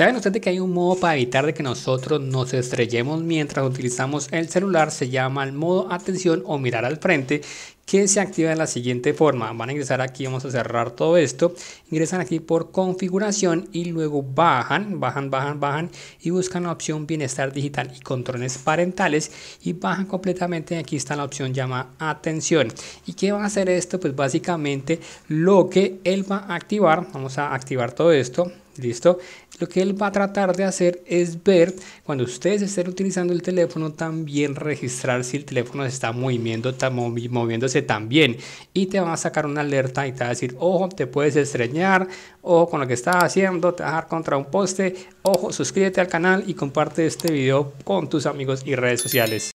¿Saben ustedes que hay un modo para evitar de que nosotros nos estrellemos mientras utilizamos el celular? Se llama el modo atención o mirar al frente que se activa de la siguiente forma. Van a ingresar aquí, vamos a cerrar todo esto. Ingresan aquí por configuración y luego bajan, bajan, bajan, bajan y buscan la opción bienestar digital y controles parentales y bajan completamente. Aquí está la opción llama atención. ¿Y qué va a hacer esto? Pues básicamente lo que él va a activar, vamos a activar todo esto. ¿Listo? Lo que él va a tratar de hacer es ver cuando ustedes estén utilizando el teléfono, también registrar si el teléfono se está moviendo, está moviéndose también. Y te va a sacar una alerta y te va a decir, ojo, te puedes estreñar, ojo con lo que estás haciendo, te vas a dar contra un poste, ojo, suscríbete al canal y comparte este video con tus amigos y redes sociales.